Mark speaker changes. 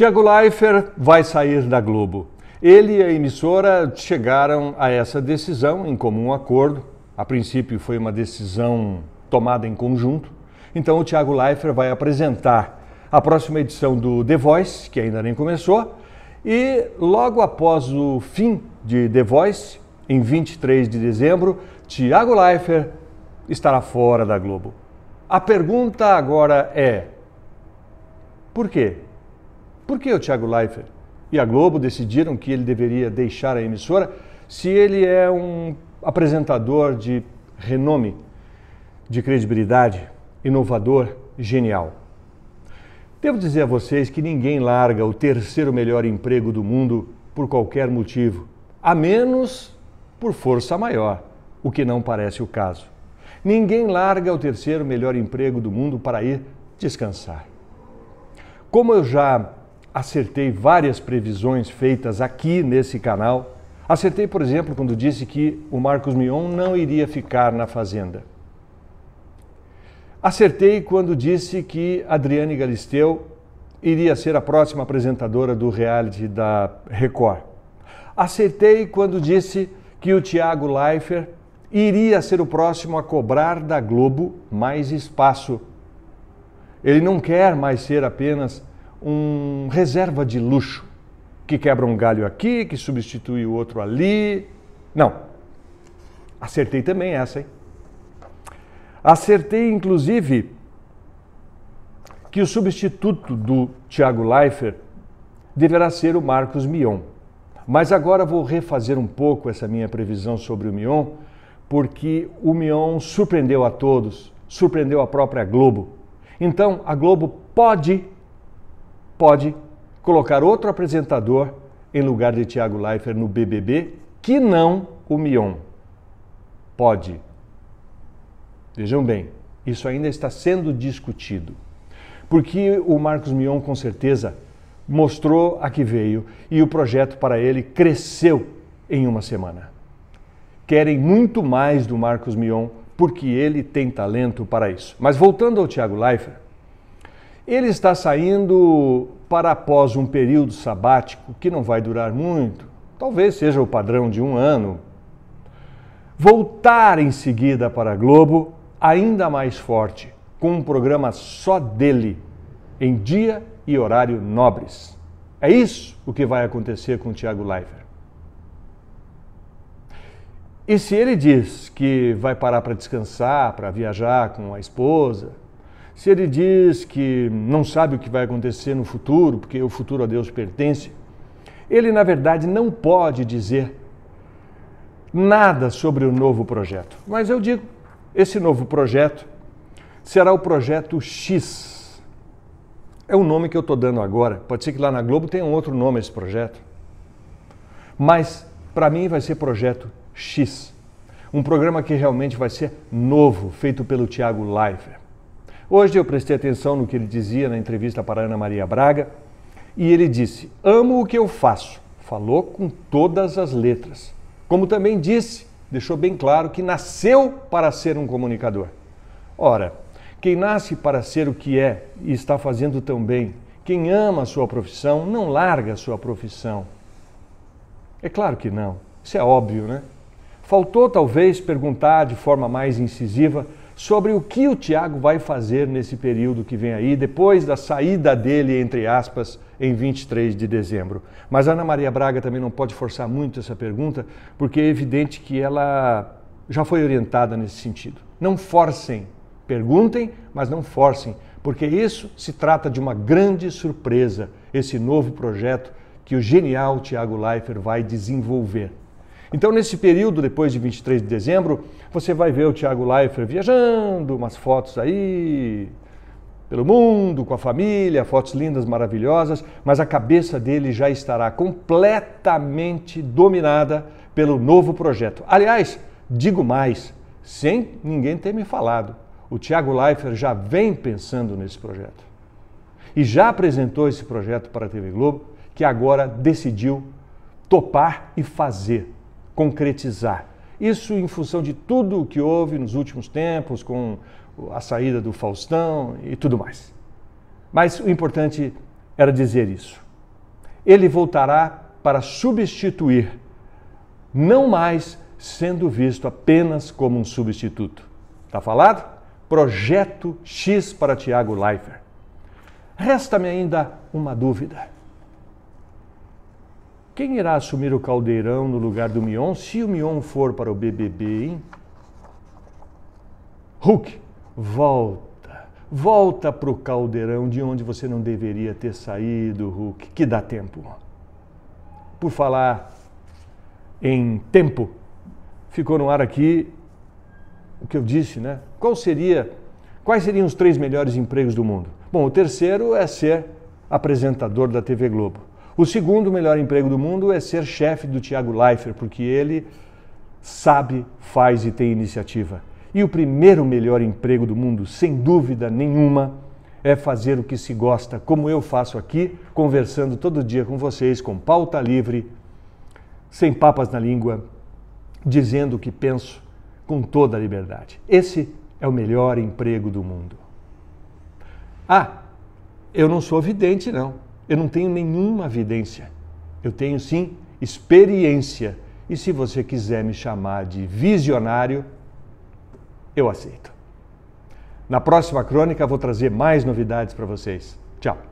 Speaker 1: Tiago Leifert vai sair da Globo. Ele e a emissora chegaram a essa decisão em comum acordo. A princípio foi uma decisão tomada em conjunto. Então o Tiago Leifert vai apresentar a próxima edição do The Voice, que ainda nem começou, e logo após o fim de The Voice, em 23 de dezembro, Tiago Leifert estará fora da Globo. A pergunta agora é: por quê? Por que o Tiago Leifert e a Globo decidiram que ele deveria deixar a emissora se ele é um apresentador de renome, de credibilidade, inovador, genial? Devo dizer a vocês que ninguém larga o terceiro melhor emprego do mundo por qualquer motivo, a menos por força maior, o que não parece o caso. Ninguém larga o terceiro melhor emprego do mundo para ir descansar. Como eu já acertei várias previsões feitas aqui nesse canal. Acertei, por exemplo, quando disse que o Marcos Mion não iria ficar na Fazenda. Acertei quando disse que Adriane Galisteu iria ser a próxima apresentadora do reality da Record. Acertei quando disse que o Tiago Leifert iria ser o próximo a cobrar da Globo mais espaço. Ele não quer mais ser apenas um reserva de luxo que quebra um galho aqui, que substitui o outro ali. Não. Acertei também essa, hein? Acertei, inclusive, que o substituto do Tiago Leifert deverá ser o Marcos Mion. Mas agora vou refazer um pouco essa minha previsão sobre o Mion, porque o Mion surpreendeu a todos, surpreendeu a própria Globo. Então, a Globo pode pode colocar outro apresentador em lugar de Tiago Leifert no BBB que não o Mion. Pode. Vejam bem, isso ainda está sendo discutido. Porque o Marcos Mion, com certeza, mostrou a que veio e o projeto para ele cresceu em uma semana. Querem muito mais do Marcos Mion porque ele tem talento para isso. Mas voltando ao Tiago Leifert, ele está saindo para após um período sabático que não vai durar muito, talvez seja o padrão de um ano. Voltar em seguida para a Globo, ainda mais forte, com um programa só dele, em dia e horário nobres. É isso o que vai acontecer com o Tiago Leifert. E se ele diz que vai parar para descansar, para viajar com a esposa, se ele diz que não sabe o que vai acontecer no futuro, porque o futuro a Deus pertence, ele na verdade não pode dizer nada sobre o novo projeto. Mas eu digo, esse novo projeto será o projeto X. É o nome que eu estou dando agora. Pode ser que lá na Globo tenha um outro nome esse projeto. Mas para mim vai ser projeto X. Um programa que realmente vai ser novo, feito pelo Tiago Leifert. Hoje eu prestei atenção no que ele dizia na entrevista para Ana Maria Braga e ele disse: Amo o que eu faço. Falou com todas as letras. Como também disse, deixou bem claro que nasceu para ser um comunicador. Ora, quem nasce para ser o que é e está fazendo tão bem, quem ama a sua profissão, não larga a sua profissão. É claro que não. Isso é óbvio, né? Faltou talvez perguntar de forma mais incisiva sobre o que o Tiago vai fazer nesse período que vem aí, depois da saída dele, entre aspas, em 23 de dezembro. Mas Ana Maria Braga também não pode forçar muito essa pergunta, porque é evidente que ela já foi orientada nesse sentido. Não forcem, perguntem, mas não forcem, porque isso se trata de uma grande surpresa, esse novo projeto que o genial Tiago Leifert vai desenvolver. Então, nesse período, depois de 23 de dezembro, você vai ver o Tiago Leifert viajando, umas fotos aí pelo mundo, com a família, fotos lindas, maravilhosas, mas a cabeça dele já estará completamente dominada pelo novo projeto. Aliás, digo mais, sem ninguém ter me falado, o Tiago Leifert já vem pensando nesse projeto. E já apresentou esse projeto para a TV Globo, que agora decidiu topar e fazer concretizar. Isso em função de tudo o que houve nos últimos tempos, com a saída do Faustão e tudo mais. Mas o importante era dizer isso. Ele voltará para substituir, não mais sendo visto apenas como um substituto. Tá falado? Projeto X para Tiago Leifert. Resta-me ainda uma dúvida. Quem irá assumir o caldeirão no lugar do Mion se o Mion for para o BBB, hein? Hulk, volta. Volta para o caldeirão de onde você não deveria ter saído, Hulk, que dá tempo. Por falar em tempo, ficou no ar aqui o que eu disse, né? Qual seria, quais seriam os três melhores empregos do mundo? Bom, o terceiro é ser apresentador da TV Globo. O segundo melhor emprego do mundo é ser chefe do Tiago Leifert, porque ele sabe, faz e tem iniciativa. E o primeiro melhor emprego do mundo, sem dúvida nenhuma, é fazer o que se gosta, como eu faço aqui, conversando todo dia com vocês, com pauta livre, sem papas na língua, dizendo o que penso com toda a liberdade. Esse é o melhor emprego do mundo. Ah, eu não sou vidente, não. Eu não tenho nenhuma evidência. Eu tenho sim experiência. E se você quiser me chamar de visionário, eu aceito. Na próxima crônica, vou trazer mais novidades para vocês. Tchau!